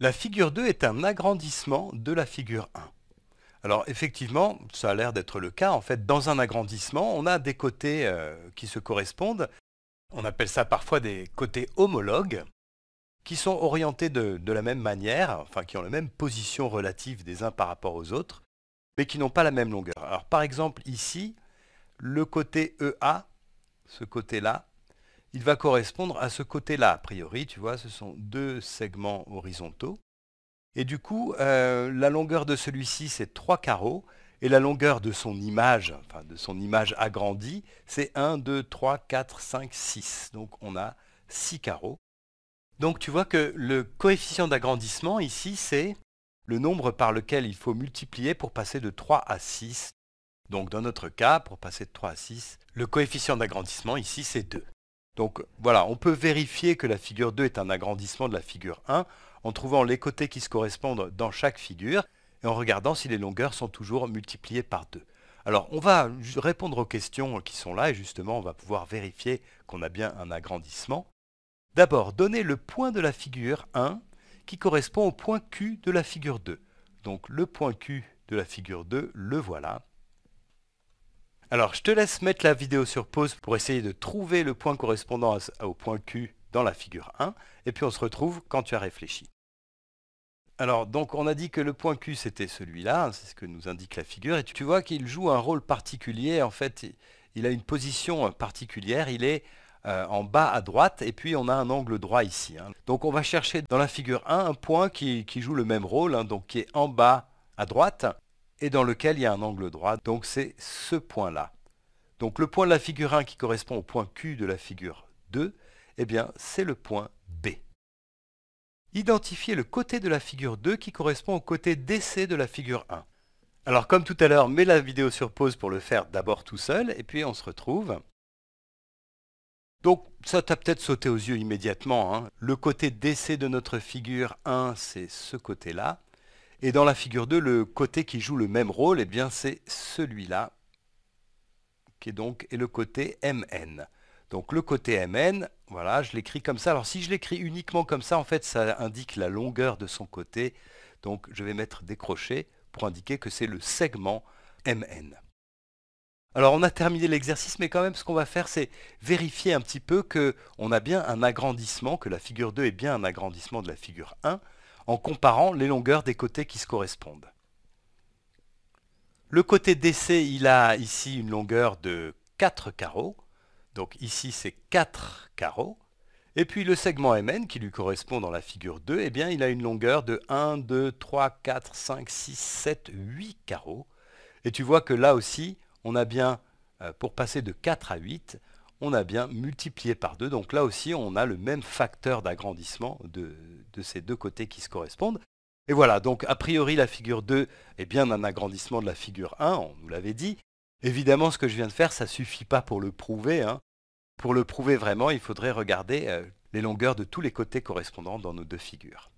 La figure 2 est un agrandissement de la figure 1. Alors effectivement, ça a l'air d'être le cas. En fait, dans un agrandissement, on a des côtés euh, qui se correspondent. On appelle ça parfois des côtés homologues, qui sont orientés de, de la même manière, enfin qui ont la même position relative des uns par rapport aux autres, mais qui n'ont pas la même longueur. Alors par exemple ici, le côté EA, ce côté-là, il va correspondre à ce côté-là. A priori, tu vois, ce sont deux segments horizontaux. Et du coup, euh, la longueur de celui-ci, c'est 3 carreaux. Et la longueur de son image, enfin de son image agrandie, c'est 1, 2, 3, 4, 5, 6. Donc on a 6 carreaux. Donc tu vois que le coefficient d'agrandissement ici, c'est le nombre par lequel il faut multiplier pour passer de 3 à 6. Donc dans notre cas, pour passer de 3 à 6, le coefficient d'agrandissement ici, c'est 2. Donc voilà, on peut vérifier que la figure 2 est un agrandissement de la figure 1 en trouvant les côtés qui se correspondent dans chaque figure et en regardant si les longueurs sont toujours multipliées par 2. Alors on va répondre aux questions qui sont là et justement on va pouvoir vérifier qu'on a bien un agrandissement. D'abord, donner le point de la figure 1 qui correspond au point Q de la figure 2. Donc le point Q de la figure 2, le voilà. Alors, je te laisse mettre la vidéo sur pause pour essayer de trouver le point correspondant au point Q dans la figure 1, et puis on se retrouve quand tu as réfléchi. Alors, donc, on a dit que le point Q, c'était celui-là, hein, c'est ce que nous indique la figure, et tu vois qu'il joue un rôle particulier, en fait, il a une position euh, particulière, il est euh, en bas à droite, et puis on a un angle droit ici. Hein. Donc, on va chercher dans la figure 1 un point qui, joue le même rôle, hein, donc qui est en bas à droite, et dans lequel il y a un angle droit. Donc c'est ce point-là. Donc le point de la figure 1 qui correspond au point Q de la figure 2, eh bien c'est le point B. Identifiez le côté de la figure 2 qui correspond au côté DC de la figure 1. Alors comme tout à l'heure, mets la vidéo sur pause pour le faire d'abord tout seul, et puis on se retrouve. Donc ça t'a peut-être sauté aux yeux immédiatement. Hein. Le côté DC de notre figure 1, c'est ce côté-là. Et dans la figure 2, le côté qui joue le même rôle, eh bien c'est celui-là, qui est donc le côté MN. Donc le côté MN, voilà, je l'écris comme ça. Alors si je l'écris uniquement comme ça, en fait, ça indique la longueur de son côté. Donc je vais mettre des crochets pour indiquer que c'est le segment MN. Alors on a terminé l'exercice, mais quand même ce qu'on va faire, c'est vérifier un petit peu qu'on a bien un agrandissement, que la figure 2 est bien un agrandissement de la figure 1 en comparant les longueurs des côtés qui se correspondent. Le côté DC, il a ici une longueur de 4 carreaux, donc ici c'est 4 carreaux, et puis le segment MN qui lui correspond dans la figure 2, eh bien il a une longueur de 1, 2, 3, 4, 5, 6, 7, 8 carreaux, et tu vois que là aussi, on a bien, euh, pour passer de 4 à 8, on a bien multiplié par 2, Donc là aussi, on a le même facteur d'agrandissement de, ces deux côtés qui se correspondent. Et voilà, donc a priori, la figure 2 est bien un agrandissement de la figure 1, on nous l'avait dit. Évidemment, ce que je viens de faire, ça ne suffit pas pour le prouver. Hein. Pour le prouver vraiment, il faudrait regarder euh, les longueurs de tous les côtés correspondants dans nos deux figures.